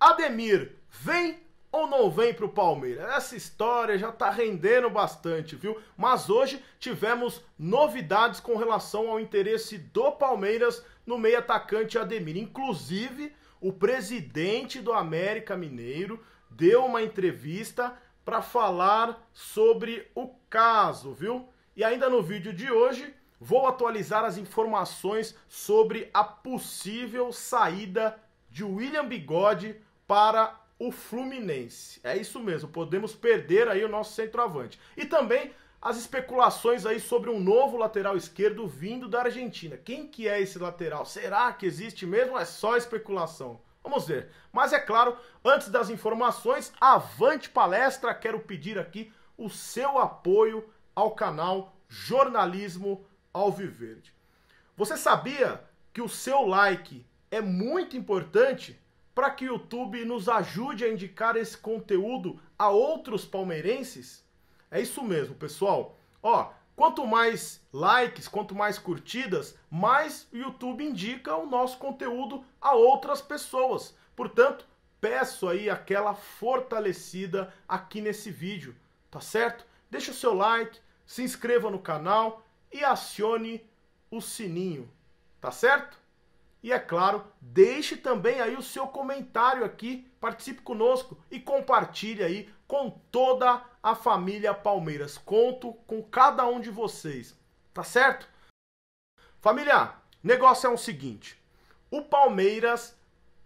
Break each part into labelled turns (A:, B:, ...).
A: Ademir, vem ou não vem para o Palmeiras? Essa história já está rendendo bastante, viu? Mas hoje tivemos novidades com relação ao interesse do Palmeiras no meio atacante Ademir. Inclusive, o presidente do América Mineiro deu uma entrevista para falar sobre o caso, viu? E ainda no vídeo de hoje, vou atualizar as informações sobre a possível saída de William Bigode para o Fluminense. É isso mesmo, podemos perder aí o nosso centroavante. E também as especulações aí sobre um novo lateral esquerdo vindo da Argentina. Quem que é esse lateral? Será que existe mesmo? É só especulação. Vamos ver. Mas é claro, antes das informações, avante palestra, quero pedir aqui o seu apoio ao canal Jornalismo Alviverde. Você sabia que o seu like é muito importante para que o YouTube nos ajude a indicar esse conteúdo a outros palmeirenses? É isso mesmo, pessoal. Ó, quanto mais likes, quanto mais curtidas, mais o YouTube indica o nosso conteúdo a outras pessoas. Portanto, peço aí aquela fortalecida aqui nesse vídeo, tá certo? Deixa o seu like, se inscreva no canal e acione o sininho, tá certo? E é claro, deixe também aí o seu comentário aqui, participe conosco e compartilhe aí com toda a família Palmeiras. Conto com cada um de vocês, tá certo? Família, negócio é o seguinte: o Palmeiras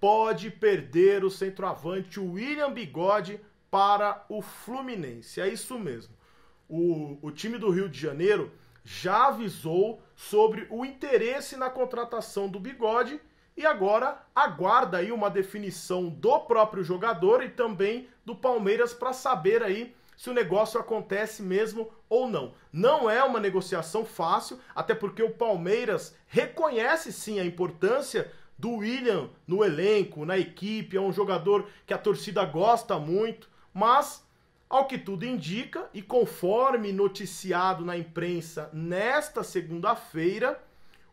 A: pode perder o centroavante William Bigode para o Fluminense. É isso mesmo. O, o time do Rio de Janeiro já avisou sobre o interesse na contratação do Bigode e agora aguarda aí uma definição do próprio jogador e também do Palmeiras para saber aí se o negócio acontece mesmo ou não. Não é uma negociação fácil, até porque o Palmeiras reconhece sim a importância do William no elenco, na equipe, é um jogador que a torcida gosta muito, mas ao que tudo indica, e conforme noticiado na imprensa nesta segunda-feira,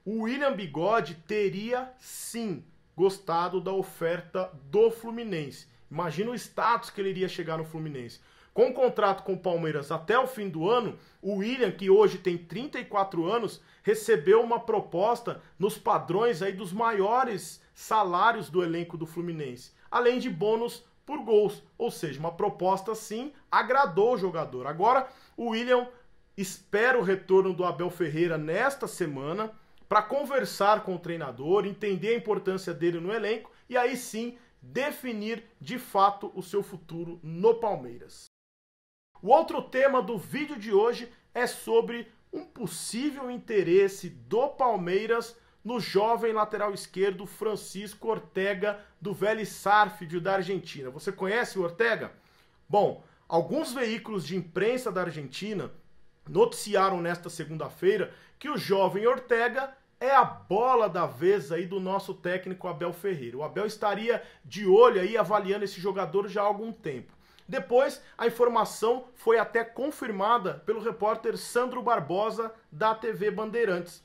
A: o William Bigode teria sim gostado da oferta do Fluminense. Imagina o status que ele iria chegar no Fluminense. Com o contrato com o Palmeiras até o fim do ano, o William, que hoje tem 34 anos, recebeu uma proposta nos padrões aí dos maiores salários do elenco do Fluminense, além de bônus por gols. Ou seja, uma proposta sim agradou o jogador. Agora o William espera o retorno do Abel Ferreira nesta semana para conversar com o treinador, entender a importância dele no elenco e aí sim definir de fato o seu futuro no Palmeiras. O outro tema do vídeo de hoje é sobre um possível interesse do Palmeiras no jovem lateral esquerdo Francisco Ortega do Vélez Sarfield da Argentina. Você conhece o Ortega? Bom, alguns veículos de imprensa da Argentina noticiaram nesta segunda-feira que o jovem Ortega é a bola da vez aí do nosso técnico Abel Ferreira. O Abel estaria de olho aí avaliando esse jogador já há algum tempo. Depois, a informação foi até confirmada pelo repórter Sandro Barbosa da TV Bandeirantes.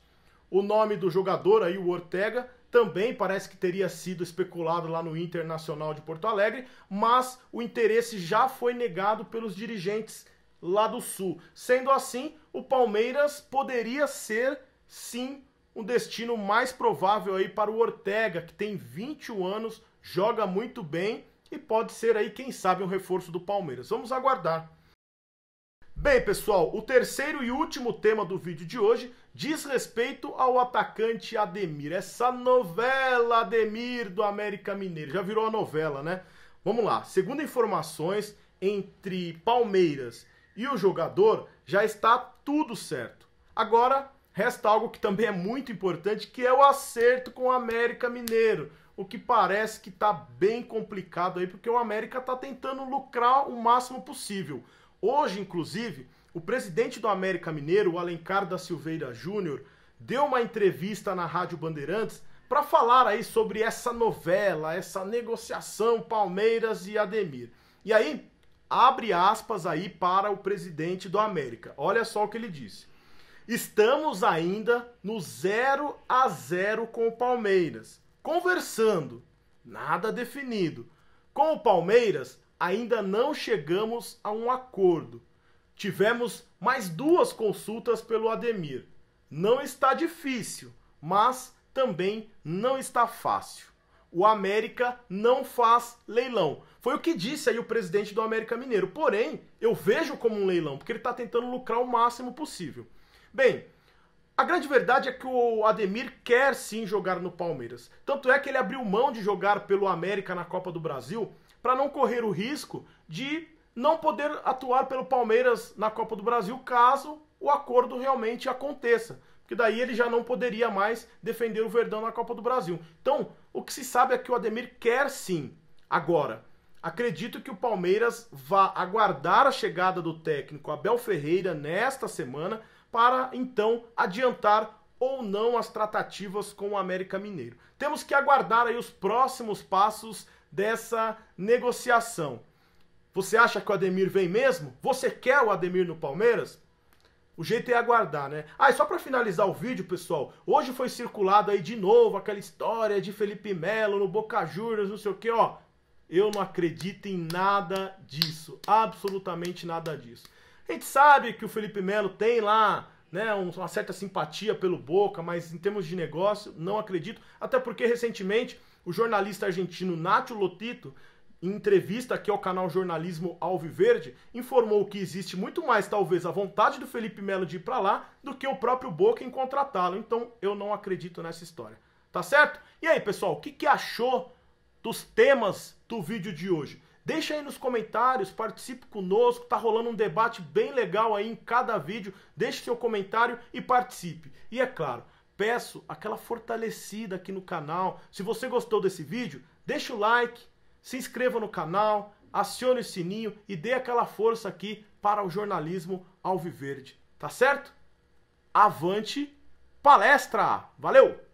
A: O nome do jogador aí, o Ortega, também parece que teria sido especulado lá no Internacional de Porto Alegre, mas o interesse já foi negado pelos dirigentes lá do Sul. Sendo assim, o Palmeiras poderia ser sim um destino mais provável aí para o Ortega, que tem 21 anos, joga muito bem e pode ser aí, quem sabe, um reforço do Palmeiras. Vamos aguardar. Bem, pessoal, o terceiro e último tema do vídeo de hoje diz respeito ao atacante Ademir. Essa novela Ademir do América Mineiro. Já virou a novela, né? Vamos lá. Segundo informações, entre Palmeiras e o jogador, já está tudo certo. Agora, resta algo que também é muito importante, que é o acerto com o América Mineiro. O que parece que está bem complicado aí, porque o América está tentando lucrar o máximo possível. Hoje, inclusive, o presidente do América Mineiro, o Alencar da Silveira Júnior, deu uma entrevista na Rádio Bandeirantes para falar aí sobre essa novela, essa negociação Palmeiras e Ademir. E aí, abre aspas aí para o presidente do América. Olha só o que ele disse. Estamos ainda no 0 a 0 com o Palmeiras, conversando, nada definido. Com o Palmeiras, ainda não chegamos a um acordo. Tivemos mais duas consultas pelo Ademir. Não está difícil, mas também não está fácil. O América não faz leilão. Foi o que disse aí o presidente do América Mineiro. Porém, eu vejo como um leilão, porque ele está tentando lucrar o máximo possível. Bem, a grande verdade é que o Ademir quer sim jogar no Palmeiras. Tanto é que ele abriu mão de jogar pelo América na Copa do Brasil para não correr o risco de não poder atuar pelo Palmeiras na Copa do Brasil caso o acordo realmente aconteça. Porque daí ele já não poderia mais defender o Verdão na Copa do Brasil. Então, o que se sabe é que o Ademir quer sim. Agora, acredito que o Palmeiras vá aguardar a chegada do técnico Abel Ferreira nesta semana para então adiantar ou não as tratativas com o América Mineiro. Temos que aguardar aí os próximos passos dessa negociação. Você acha que o Ademir vem mesmo? Você quer o Ademir no Palmeiras? O jeito é aguardar, né? Ah, e só para finalizar o vídeo, pessoal, hoje foi circulado aí de novo aquela história de Felipe Melo no Boca Juniors, não sei o que, ó. Eu não acredito em nada disso, absolutamente nada disso. A gente sabe que o Felipe Melo tem lá, né, uma certa simpatia pelo Boca, mas em termos de negócio, não acredito. Até porque recentemente o jornalista argentino Nacho Lotito, em entrevista aqui ao canal Jornalismo Alviverde, informou que existe muito mais, talvez, a vontade do Felipe Melo de ir para lá do que o próprio Boca em contratá-lo. Então, eu não acredito nessa história. Tá certo? E aí, pessoal, o que, que achou dos temas do vídeo de hoje? Deixa aí nos comentários, participe conosco, tá rolando um debate bem legal aí em cada vídeo. Deixe seu comentário e participe. E é claro, peço aquela fortalecida aqui no canal. Se você gostou desse vídeo, deixa o like, se inscreva no canal, acione o sininho e dê aquela força aqui para o jornalismo alviverde, tá certo? Avante palestra! Valeu!